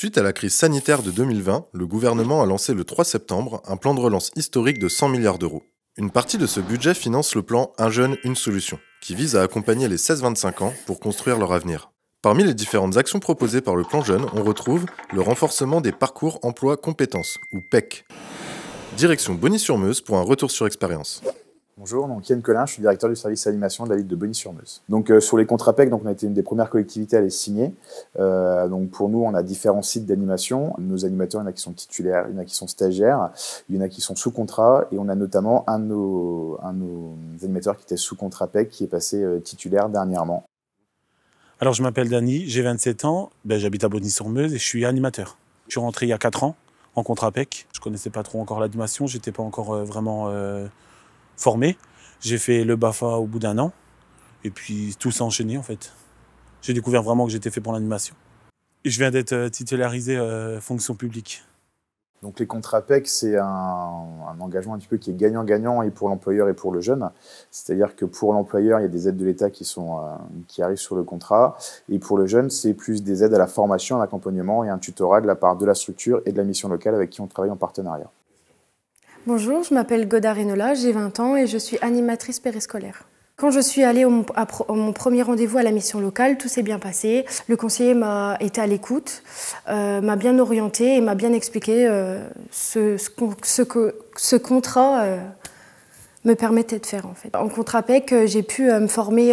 Suite à la crise sanitaire de 2020, le gouvernement a lancé le 3 septembre un plan de relance historique de 100 milliards d'euros. Une partie de ce budget finance le plan Un jeune, une solution, qui vise à accompagner les 16-25 ans pour construire leur avenir. Parmi les différentes actions proposées par le plan jeune, on retrouve le renforcement des parcours emploi compétences, ou PEC. Direction Bonny-sur-Meuse pour un retour sur expérience. Bonjour, donc Yann Collin, je suis directeur du service animation de la ville de Bonny-sur-Meuse. Donc euh, sur les contrats PEC, donc, on a été une des premières collectivités à les signer. Euh, donc pour nous, on a différents sites d'animation. Nos animateurs, il y en a qui sont titulaires, il y en a qui sont stagiaires, il y en a qui sont sous contrat et on a notamment un de nos, animateurs qui était sous contrat PEC qui est passé euh, titulaire dernièrement. Alors je m'appelle Dany, j'ai 27 ans, ben, j'habite à Bonny-sur-Meuse et je suis animateur. Je suis rentré il y a 4 ans en contrat PEC. Je connaissais pas trop encore l'animation, j'étais pas encore vraiment formé. J'ai fait le BAFA au bout d'un an. Et puis tout s'est enchaîné en fait. J'ai découvert vraiment que j'étais fait pour l'animation. Et je viens d'être euh, titularisé euh, fonction publique. Donc les contrats PEC, c'est un, engagement un petit peu qui est gagnant-gagnant et pour l'employeur et pour le jeune. C'est-à-dire que pour l'employeur, il y a des aides de l'État qui, euh, qui arrivent sur le contrat. Et pour le jeune, c'est plus des aides à la formation, à l'accompagnement et un tutorat de la part de la structure et de la mission locale avec qui on travaille en partenariat. Bonjour, je m'appelle Goda Renola, j'ai 20 ans et je suis animatrice périscolaire. Quand je suis allée à, mon premier rendez-vous à la mission locale, tout s'est bien passé. Le conseiller m'a été à l'écoute, euh, m'a bien orientée et m'a bien expliqué euh, ce, que ce contrat euh, me permettait de faire en fait. En contrat PEC, j'ai pu me former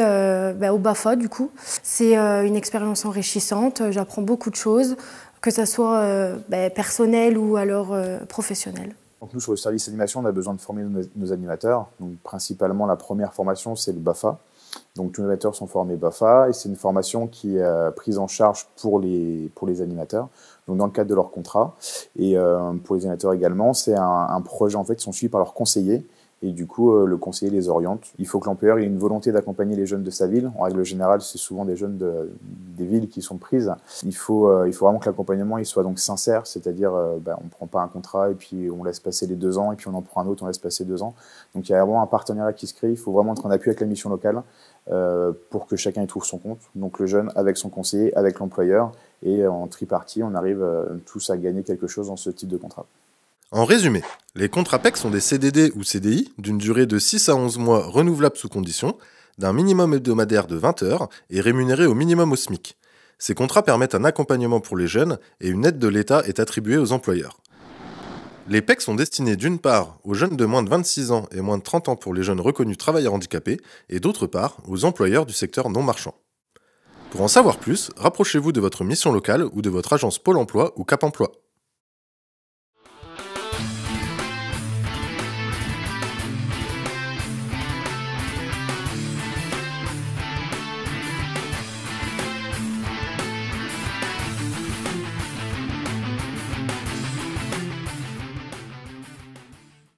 bah, au BAFA du coup. C'est une expérience enrichissante, j'apprends beaucoup de choses, que ce soit bah, personnel ou alors professionnel. Donc nous, sur le service animation, on a besoin de former nos, animateurs. Donc principalement, la première formation, c'est le BAFA. Donc tous nos animateurs sont formés BAFA et c'est une formation qui est euh, prise en charge pour les, pour les animateurs, donc dans le cadre de leur contrat. Et euh, pour les animateurs également, c'est un, projet en fait, qui sont suivis par leurs conseillers et du coup, euh, le conseiller les oriente. Il faut que l'employeur ait une volonté d'accompagner les jeunes de sa ville. En règle générale, c'est souvent des jeunes des villes qui sont prises. Euh, il faut, vraiment que l'accompagnement il soit donc sincère, c'est-à-dire euh, ben, on ne prend pas un contrat et puis on laisse passer les deux ans et puis on en prend un autre, on laisse passer deux ans. Donc il y a vraiment un partenariat qui se crée. Il faut vraiment être en appui avec la mission locale pour que chacun y trouve son compte. Donc le jeune avec son conseiller, avec l'employeur et en tripartie, on arrive tous à gagner quelque chose dans ce type de contrat. En résumé, les contrats PEC sont des CDD ou CDI d'une durée de 6 à 11 mois renouvelables sous condition, d'un minimum hebdomadaire de 20 heures et rémunérés au minimum au SMIC. Ces contrats permettent un accompagnement pour les jeunes et une aide de l'État est attribuée aux employeurs. Les PEC sont destinés d'une part aux jeunes de moins de 26 ans et moins de 30 ans pour les jeunes reconnus travailleurs handicapés et d'autre part aux employeurs du secteur non marchand. Pour en savoir plus, rapprochez-vous de votre mission locale ou de votre agence Pôle Emploi ou Cap Emploi.